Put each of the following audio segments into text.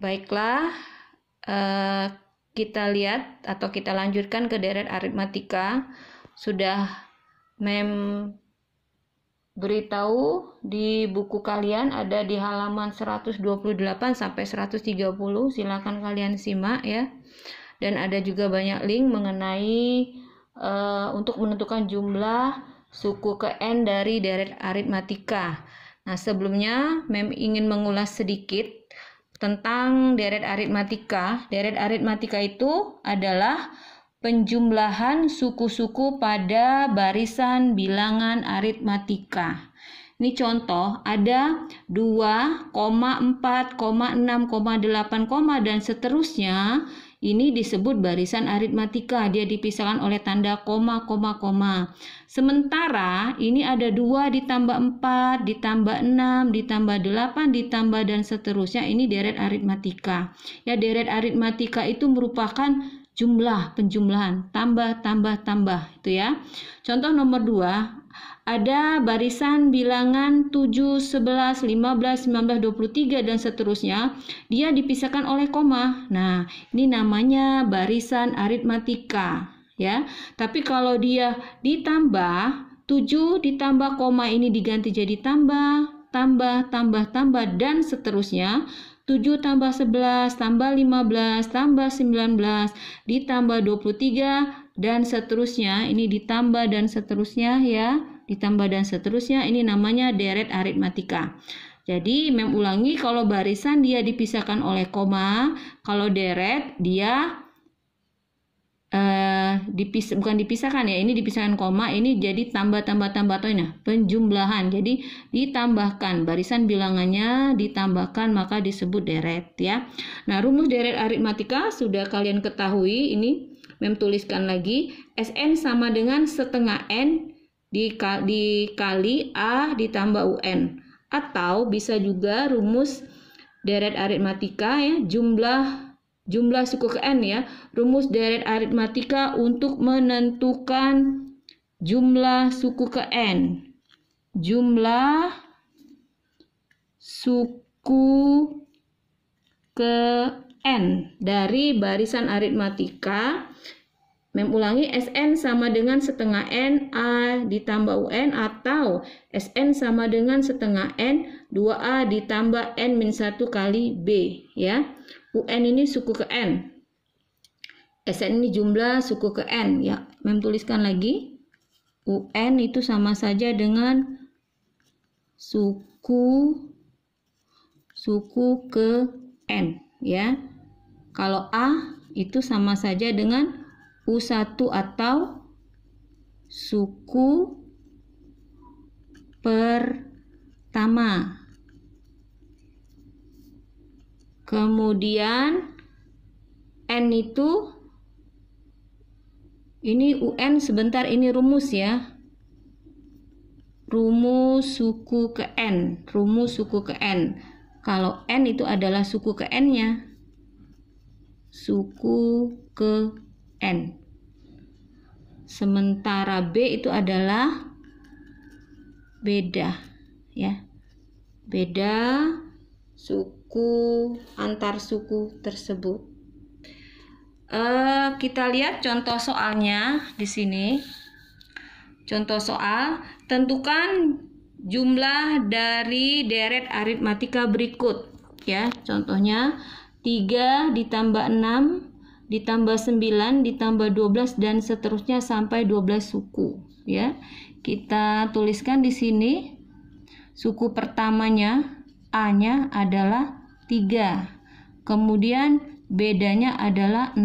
Baiklah, eh, kita lihat atau kita lanjutkan ke deret aritmatika. Sudah mem beritahu di buku kalian ada di halaman 128 sampai 130. Silakan kalian simak ya. Dan ada juga banyak link mengenai uh, untuk menentukan jumlah suku ke n dari deret aritmatika. Nah, sebelumnya mem ingin mengulas sedikit tentang deret aritmatika. Deret aritmatika itu adalah penjumlahan suku-suku pada barisan bilangan aritmatika. Ini contoh ada 2, 4, 6, 8, dan seterusnya ini disebut barisan aritmatika, dia dipisahkan oleh tanda koma, koma, koma. Sementara ini ada dua ditambah 4, ditambah 6, ditambah 8, ditambah dan seterusnya. Ini deret aritmatika. Ya, deret aritmatika itu merupakan jumlah penjumlahan tambah tambah tambah itu ya contoh nomor 2 ada barisan bilangan 7, 11, 15, 19, 23 dan seterusnya dia dipisahkan oleh koma nah ini namanya barisan aritmatika ya tapi kalau dia ditambah 7 ditambah koma ini diganti jadi tambah tambah tambah tambah dan seterusnya 7 tambah 11 tambah 15 tambah 19 ditambah 23 dan seterusnya. Ini ditambah dan seterusnya ya. Ditambah dan seterusnya ini namanya deret aritmatika. Jadi mem ulangi kalau barisan dia dipisahkan oleh koma, kalau deret dia Eh, dipisah bukan dipisahkan ya ini dipisahkan koma ini jadi tambah tambah tambah atau nah, penjumlahan jadi ditambahkan barisan bilangannya ditambahkan maka disebut deret ya nah rumus deret aritmatika sudah kalian ketahui ini mem tuliskan lagi sn sama dengan setengah n dikali a ditambah un atau bisa juga rumus deret aritmatika ya jumlah jumlah suku ke n ya, rumus deret aritmatika untuk menentukan jumlah suku ke n. Jumlah suku ke n dari barisan aritmatika memulangi SN sama dengan setengah N A ditambah UN atau SN sama dengan setengah N 2A ditambah N min 1 kali B ya. UN ini suku ke N. SN ini jumlah suku ke N ya. Mem tuliskan lagi. UN itu sama saja dengan suku suku ke N ya. Kalau A itu sama saja dengan U1 atau suku pertama Kemudian N itu ini UN sebentar ini rumus ya. Rumus suku ke N, rumus suku ke N. Kalau N itu adalah suku ke N-nya. Suku ke N. Sementara B itu adalah beda ya. Beda suku antar suku tersebut. Uh, kita lihat contoh soalnya di sini. Contoh soal, tentukan jumlah dari deret aritmatika berikut. Ya, contohnya 3 ditambah 6 ditambah 9 ditambah 12 dan seterusnya sampai 12 suku, ya. Kita tuliskan di sini suku pertamanya A-nya adalah 3. Kemudian bedanya adalah 6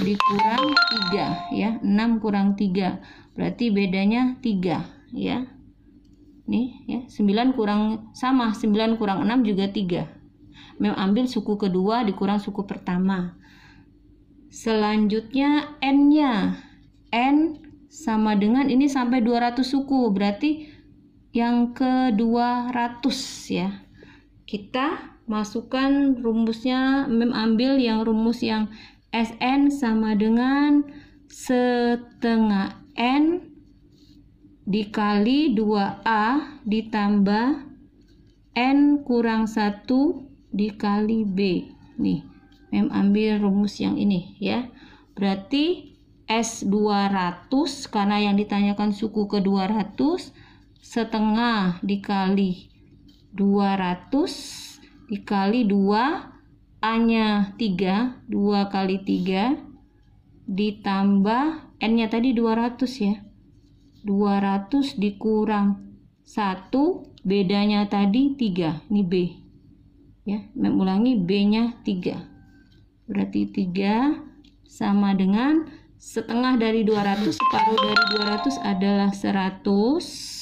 dikurang 3 ya. 6 kurang 3 berarti bedanya 3 ya. Nih ya, 9 kurang sama 9 kurang 6 juga 3. Mem ambil suku kedua dikurang suku pertama. Selanjutnya n-nya. N sama dengan ini sampai 200 suku berarti yang ke-200 ya. Kita masukkan rumusnya, mengambil yang rumus yang SN sama dengan setengah N dikali 2A ditambah N kurang 1 dikali B. Nih, mem ambil rumus yang ini ya. Berarti S200 karena yang ditanyakan suku ke 200 setengah dikali 200 dikali 2 A nya 3 2 kali 3 ditambah N nya tadi 200 ya 200 dikurang 1 bedanya tadi 3 ini B ya mengulangi B nya 3 berarti 3 sama dengan setengah dari 200 separuh dari 200 adalah 100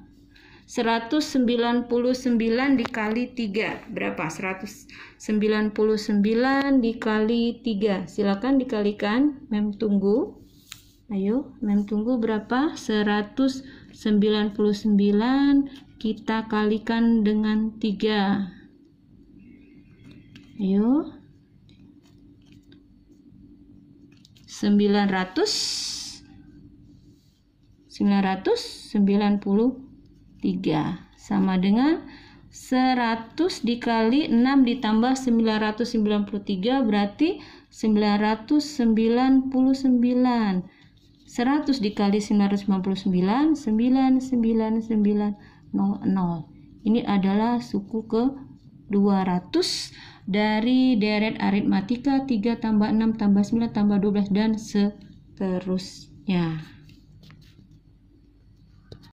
199 dikali 3 berapa? 199 dikali 3 silakan dikalikan mem tunggu ayo mem tunggu berapa? 199 kita kalikan dengan 3 ayo 900 990 3 sama dengan 100 dikali 6 ditambah 993 berarti 999 100 dikali 999 99900 ini adalah suku ke 200 dari deret aritmatika 3 tambah 6 tambah 9 tambah 12 dan seterusnya